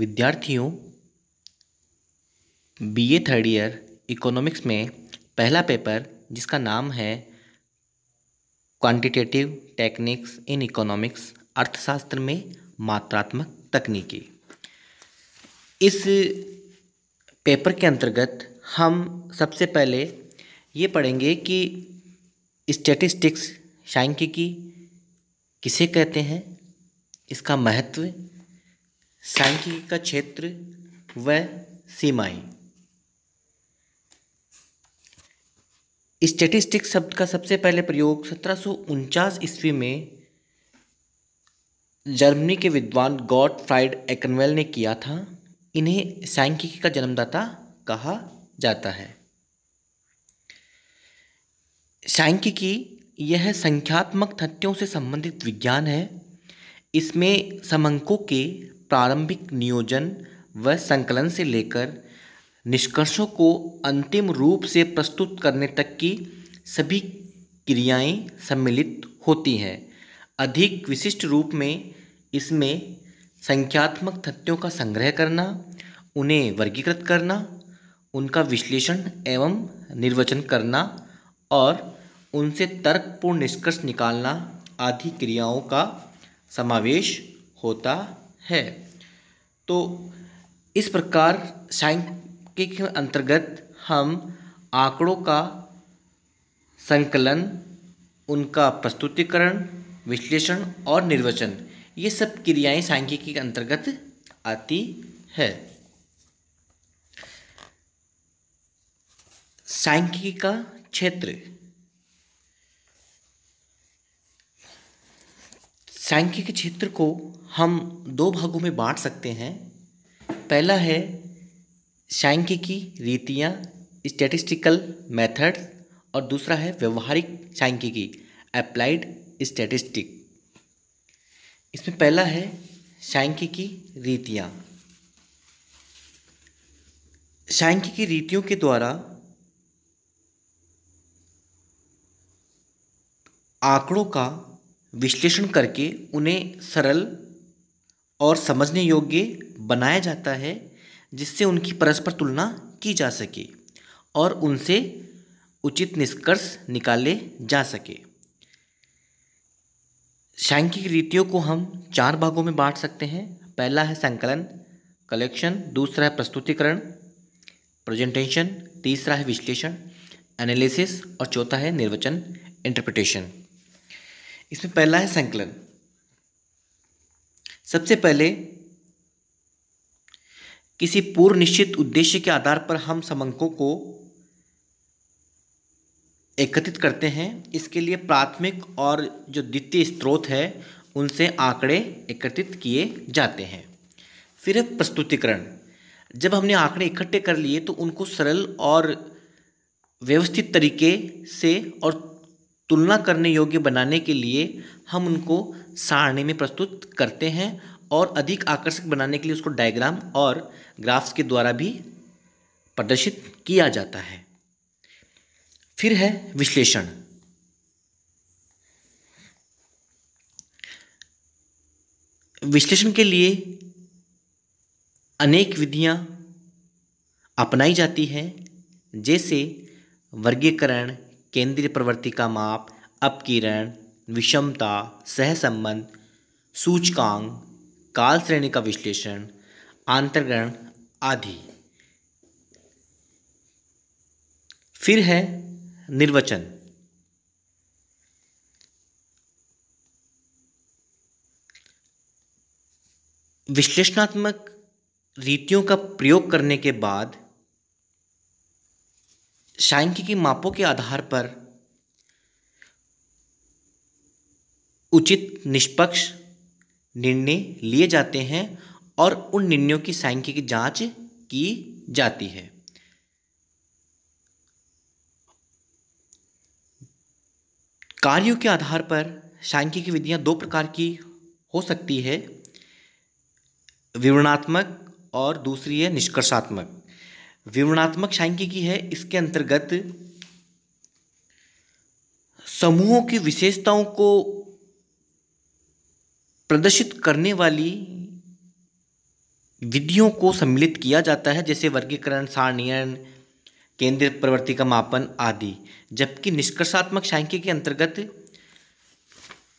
विद्यार्थियों BA third year economics में पहला पेपर जिसका नाम है क्वांटिटेटिव टेक्निक्स इन इकोनॉमिक्स अर्थशास्त्र में मात्रात्मक तकनीकी इस पेपर के अंतर्गत हम सबसे पहले ये पढ़ेंगे कि स्टैटिस्टिक्स सांख्यिकी किसे कहते हैं इसका महत्व सांख्यिकी का क्षेत्र व सीमाएं स्टेटिस्टिक शब्द का सबसे पहले प्रयोग सत्रह ईस्वी में जर्मनी के विद्वान गॉड फ्राइड एकनवेल ने किया था इन्हें सांख्यिकी का जन्मदाता कहा जाता है सांख्यिकी यह संख्यात्मक तथ्यों से संबंधित विज्ञान है इसमें समंकों के प्रारंभिक नियोजन व संकलन से लेकर निष्कर्षों को अंतिम रूप से प्रस्तुत करने तक की सभी क्रियाएं सम्मिलित होती हैं अधिक विशिष्ट रूप में इसमें संख्यात्मक तथ्यों का संग्रह करना उन्हें वर्गीकृत करना उनका विश्लेषण एवं निर्वचन करना और उनसे तर्कपूर्ण निष्कर्ष निकालना आदि क्रियाओं का समावेश होता है तो इस प्रकार सांख्यिकी के अंतर्गत हम आंकड़ों का संकलन उनका प्रस्तुतिकरण विश्लेषण और निर्वचन ये सब क्रियाएं सांख्यिकी के अंतर्गत आती है सांख्यिकी का क्षेत्र सांख्यिक क्षेत्र को हम दो भागों में बांट सकते हैं पहला है सांख्यिकी रीतियाँ स्टैटिस्टिकल मेथड्स और दूसरा है व्यवहारिक सांख्यिकी अप्लाइड स्टैटिस्टिक इसमें पहला है सांख्यिकी रीतियाँ सांख्यिकी रीतियों के द्वारा आंकड़ों का विश्लेषण करके उन्हें सरल और समझने योग्य बनाया जाता है जिससे उनकी परस्पर तुलना की जा सके और उनसे उचित निष्कर्ष निकाले जा सके सांख्यिक रीतियों को हम चार भागों में बांट सकते हैं पहला है संकलन कलेक्शन दूसरा है प्रस्तुतिकरण प्रेजेंटेशन तीसरा है विश्लेषण एनालिसिस और चौथा है निर्वचन इंटरप्रिटेशन इसमें पहला है संकलन सबसे पहले किसी पूर्व निश्चित उद्देश्य के आधार पर हम समंकों को एकत्रित करते हैं इसके लिए प्राथमिक और जो द्वितीय स्रोत है उनसे आंकड़े एकत्रित किए जाते हैं फिर है प्रस्तुतिकरण जब हमने आंकड़े इकट्ठे कर लिए तो उनको सरल और व्यवस्थित तरीके से और तुलना करने योग्य बनाने के लिए हम उनको सारणी में प्रस्तुत करते हैं और अधिक आकर्षक बनाने के लिए उसको डायग्राम और ग्राफ्स के द्वारा भी प्रदर्शित किया जाता है फिर है विश्लेषण विश्लेषण के लिए अनेक विधियां अपनाई जाती हैं जैसे वर्गीकरण केंद्रीय प्रवृत्ति का माप अपकिरण विषमता सहसंबंध सूचकांक काल श्रेणी का विश्लेषण आंतरग्रहण आदि फिर है निर्वचन विश्लेषणात्मक रीतियों का प्रयोग करने के बाद सांख्यिकी मापों के आधार पर उचित निष्पक्ष निर्णय लिए जाते हैं और उन निर्णयों की सांख्यिक जांच की जाती है कार्यों के आधार पर सांख्यिकी विधियां दो प्रकार की हो सकती है विवरणात्मक और दूसरी है निष्कर्षात्मक विवरणात्मक की है इसके अंतर्गत समूहों की विशेषताओं को प्रदर्शित करने वाली विधियों को सम्मिलित किया जाता है जैसे वर्गीकरण सारणीयन केंद्रित प्रवृत्ति का मापन आदि जबकि निष्कर्षात्मक सांख्य के अंतर्गत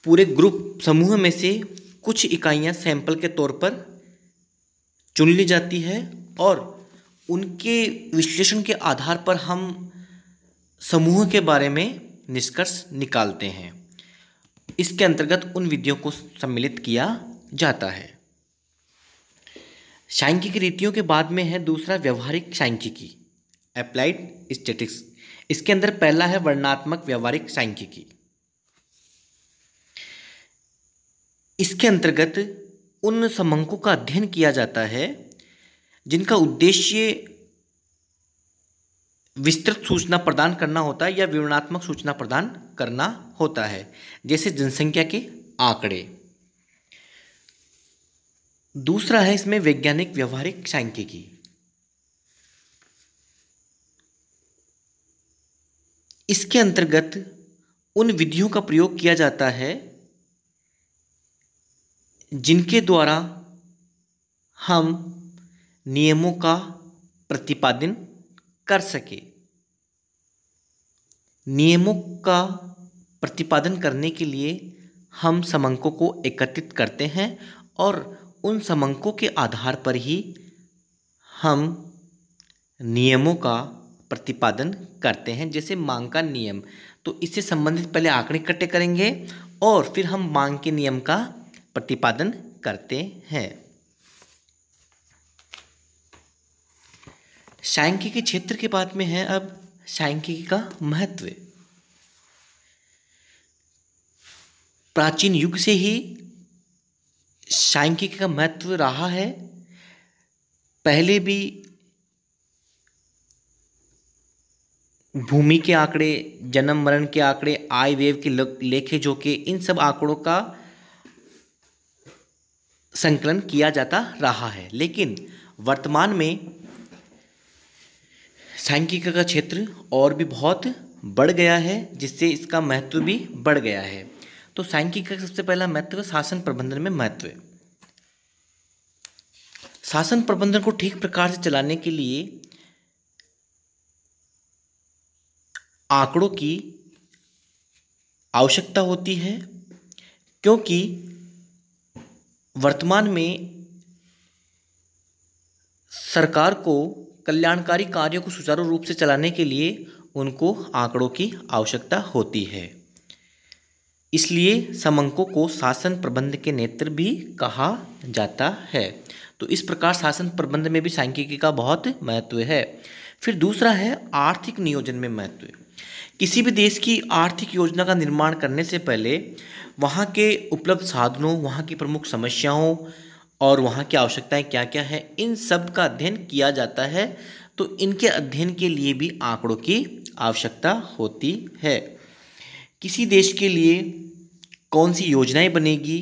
पूरे ग्रुप समूह में से कुछ इकाइयां सैंपल के तौर पर चुन ली जाती है और उनके विश्लेषण के आधार पर हम समूह के बारे में निष्कर्ष निकालते हैं इसके अंतर्गत उन विधियों को सम्मिलित किया जाता है सांख्यिक रीतियों के बाद में है दूसरा व्यवहारिक सांख्यिकी अप्लाइड स्टेटिक्स इसके अंदर पहला है वर्णात्मक व्यवहारिक सांख्यिकी इसके अंतर्गत उन समंकों का अध्ययन किया जाता है जिनका उद्देश्य विस्तृत सूचना प्रदान करना होता है या विवरणात्मक सूचना प्रदान करना होता है जैसे जनसंख्या के आंकड़े दूसरा है इसमें वैज्ञानिक व्यवहारिक सांख्यिकी इसके अंतर्गत उन विधियों का प्रयोग किया जाता है जिनके द्वारा हम नियमों का प्रतिपादन कर सके नियमों का प्रतिपादन करने के लिए हम समंकों को एकत्रित करते हैं और उन समंकों के आधार पर ही हम नियमों का प्रतिपादन करते हैं जैसे मांग का नियम तो इससे संबंधित पहले आंकड़े इकट्ठे करेंगे और फिर हम मांग के नियम का प्रतिपादन करते हैं सांख्यिकी क्षेत्र के बाद में है अब सांख्यिकी का महत्व प्राचीन युग से ही सांख्यिकी का महत्व रहा है पहले भी भूमि के आंकड़े जन्म मरण के आंकड़े आय वेव के लेखे के इन सब आंकड़ों का संकलन किया जाता रहा है लेकिन वर्तमान में सांख्यिका का क्षेत्र और भी बहुत बढ़ गया है जिससे इसका महत्व भी बढ़ गया है तो सांख्यिका का सबसे पहला महत्व शासन प्रबंधन में महत्व शासन प्रबंधन को ठीक प्रकार से चलाने के लिए आंकड़ों की आवश्यकता होती है क्योंकि वर्तमान में सरकार को कल्याणकारी कार्यों को सुचारू रूप से चलाने के लिए उनको आंकड़ों की आवश्यकता होती है इसलिए समंकों को शासन प्रबंध के नेत्र भी कहा जाता है तो इस प्रकार शासन प्रबंध में भी सांख्यिकी का बहुत महत्व है फिर दूसरा है आर्थिक नियोजन में महत्व किसी भी देश की आर्थिक योजना का निर्माण करने से पहले वहाँ के उपलब्ध साधनों वहाँ की प्रमुख समस्याओं और वहाँ की आवश्यकताएं क्या क्या है इन सब का अध्ययन किया जाता है तो इनके अध्ययन के लिए भी आंकड़ों की आवश्यकता होती है किसी देश के लिए कौन सी योजनाएं बनेगी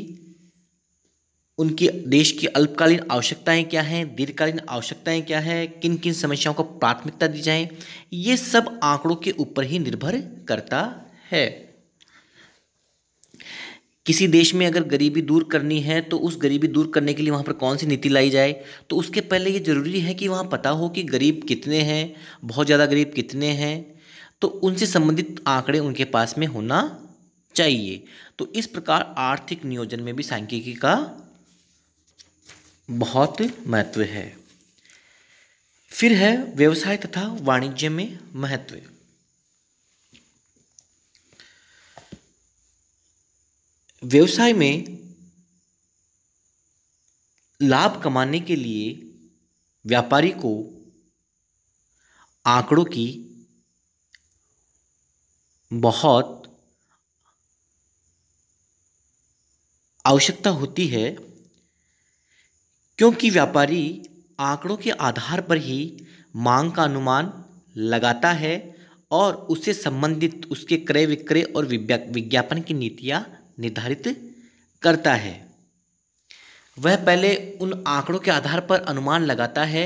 उनकी देश की अल्पकालीन आवश्यकताएं क्या हैं दीर्घकालीन आवश्यकताएं क्या है किन किन समस्याओं को प्राथमिकता दी जाए ये सब आंकड़ों के ऊपर ही निर्भर करता है किसी देश में अगर गरीबी दूर करनी है तो उस गरीबी दूर करने के लिए वहाँ पर कौन सी नीति लाई जाए तो उसके पहले ये ज़रूरी है कि वहाँ पता हो कि गरीब कितने हैं बहुत ज़्यादा गरीब कितने हैं तो उनसे संबंधित आंकड़े उनके पास में होना चाहिए तो इस प्रकार आर्थिक नियोजन में भी सांख्यिकी का बहुत महत्व है फिर है व्यवसाय तथा वाणिज्य में महत्व व्यवसाय में लाभ कमाने के लिए व्यापारी को आंकड़ों की बहुत आवश्यकता होती है क्योंकि व्यापारी आंकड़ों के आधार पर ही मांग का अनुमान लगाता है और उससे संबंधित उसके क्रय विक्रय और विज्ञापन की नीतियाँ निर्धारित करता है वह पहले उन आंकड़ों के आधार पर अनुमान लगाता है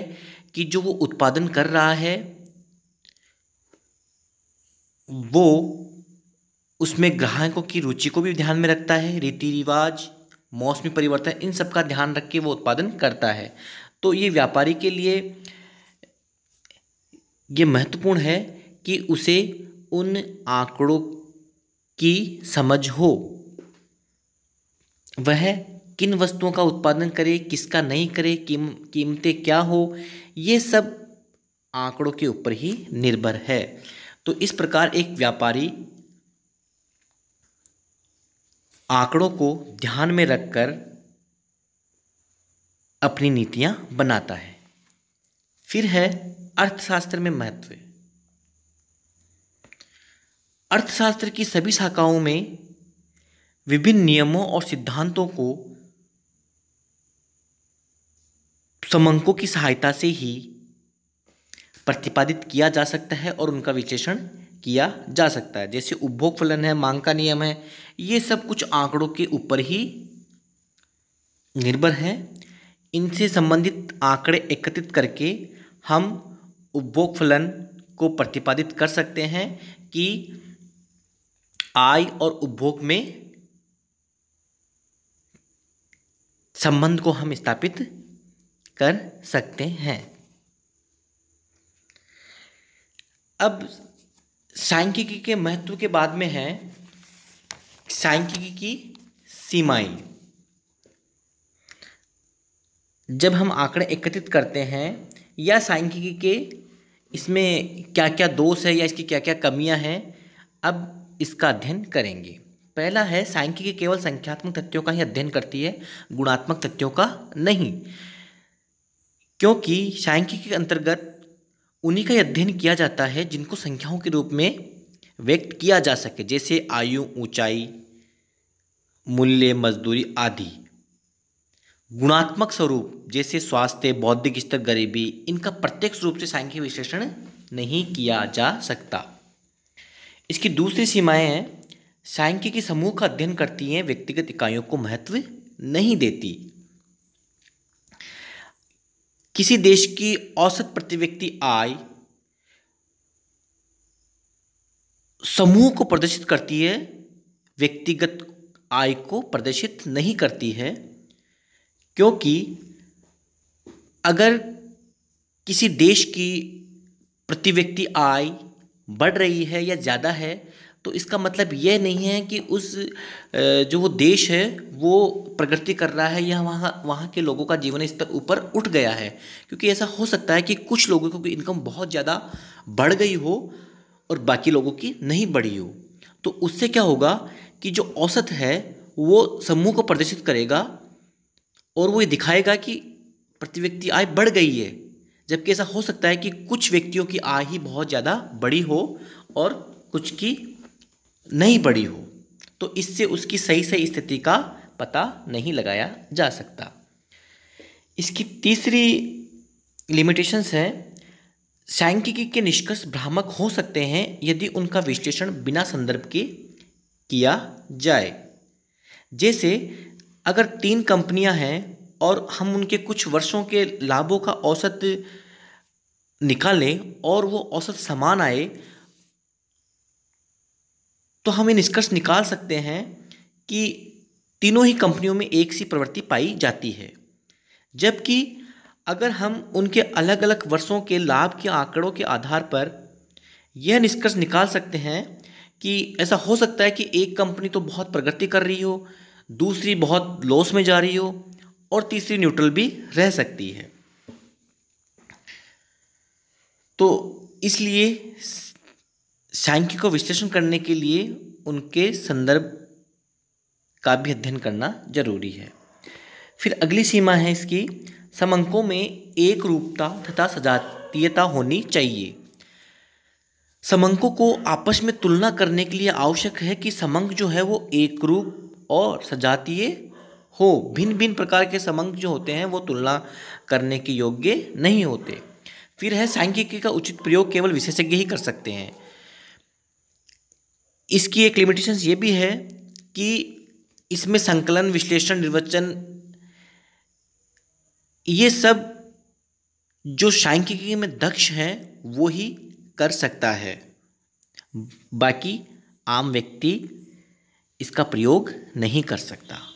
कि जो वो उत्पादन कर रहा है वो उसमें ग्राहकों की रुचि को भी ध्यान में रखता है रीति रिवाज मौसमी परिवर्तन इन सब का ध्यान रख के वो उत्पादन करता है तो ये व्यापारी के लिए ये महत्वपूर्ण है कि उसे उन आंकड़ों की समझ हो वह किन वस्तुओं का उत्पादन करे किसका नहीं करे कीमतें क्या हो ये सब आंकड़ों के ऊपर ही निर्भर है तो इस प्रकार एक व्यापारी आंकड़ों को ध्यान में रखकर अपनी नीतियां बनाता है फिर है अर्थशास्त्र में महत्व अर्थशास्त्र की सभी शाखाओं में विभिन्न नियमों और सिद्धांतों को समंकों की सहायता से ही प्रतिपादित किया जा सकता है और उनका विश्लेषण किया जा सकता है जैसे उपभोग फलन है मांग का नियम है ये सब कुछ आंकड़ों के ऊपर ही निर्भर है इनसे संबंधित आंकड़े एकत्रित करके हम उपभोग फलन को प्रतिपादित कर सकते हैं कि आय और उपभोग में संबंध को हम स्थापित कर सकते हैं अब सांख्यिकी के महत्व के बाद में है सांख्यिकी की सीमाएं जब हम आंकड़े एकत्रित करते हैं या सांख्यिकी के इसमें क्या क्या दोष है या इसकी क्या क्या कमियां हैं अब इसका अध्ययन करेंगे पहला है सांख्यिकी केवल संख्यात्मक तथ्यों का ही अध्ययन करती है गुणात्मक तथ्यों का नहीं क्योंकि सांख्यिकी के अंतर्गत उन्हीं का अध्ययन किया जाता है जिनको संख्याओं के रूप में व्यक्त किया जा सके जैसे आयु ऊंचाई मूल्य मजदूरी आदि गुणात्मक स्वरूप जैसे स्वास्थ्य बौद्धिक स्तर गरीबी इनका प्रत्यक्ष रूप से सांख्यिक विश्लेषण नहीं किया जा सकता इसकी दूसरी सीमाएं हैं सांख्य की समूह का अध्ययन करती हैं व्यक्तिगत इकाइयों को महत्व नहीं देती किसी देश की औसत प्रति व्यक्ति आय समूह को प्रदर्शित करती है व्यक्तिगत आय को प्रदर्शित नहीं करती है क्योंकि अगर किसी देश की प्रति व्यक्ति आय बढ़ रही है या ज़्यादा है तो इसका मतलब यह नहीं है कि उस जो वो देश है वो प्रगति कर रहा है या वहाँ वहाँ के लोगों का जीवन स्तर ऊपर उठ गया है क्योंकि ऐसा हो सकता है कि कुछ लोगों की इनकम बहुत ज़्यादा बढ़ गई हो और बाकी लोगों की नहीं बढ़ी हो तो उससे क्या होगा कि जो औसत है वो समूह को प्रदर्शित करेगा और वो ये दिखाएगा कि प्रति व्यक्ति आय बढ़ गई है जबकि ऐसा हो सकता है कि कुछ व्यक्तियों की आय ही बहुत ज़्यादा बड़ी हो और कुछ की नहीं बढ़ी हो तो इससे उसकी सही सही स्थिति का पता नहीं लगाया जा सकता इसकी तीसरी लिमिटेशंस है सांख्यिकी के निष्कर्ष भ्रामक हो सकते हैं यदि उनका विश्लेषण बिना संदर्भ के किया जाए जैसे अगर तीन कंपनियां हैं और हम उनके कुछ वर्षों के लाभों का औसत निकालें और वो औसत समान आए तो हम ये निष्कर्ष निकाल सकते हैं कि तीनों ही कंपनियों में एक सी प्रवृत्ति पाई जाती है जबकि अगर हम उनके अलग अलग वर्षों के लाभ के आंकड़ों के आधार पर यह निष्कर्ष निकाल सकते हैं कि ऐसा हो सकता है कि एक कंपनी तो बहुत प्रगति कर रही हो दूसरी बहुत लॉस में जा रही हो और तीसरी न्यूट्रल भी रह सकती है तो इसलिए सांख्य को विश्लेषण करने के लिए उनके संदर्भ का भी अध्ययन करना जरूरी है फिर अगली सीमा है इसकी समंकों में एक रूपता तथा सजातीयता होनी चाहिए समंकों को आपस में तुलना करने के लिए आवश्यक है कि समंक जो है वो एक रूप और सजातीय हो भिन्न भिन्न प्रकार के समंक जो होते हैं वो तुलना करने के योग्य नहीं होते फिर है सांख्यिकी का उचित प्रयोग केवल विशेषज्ञ ही कर सकते हैं इसकी एक लिमिटेशन ये भी है कि इसमें संकलन विश्लेषण निर्वचन ये सब जो सांख्यिकी में दक्ष है वो ही कर सकता है बाकी आम व्यक्ति इसका प्रयोग नहीं कर सकता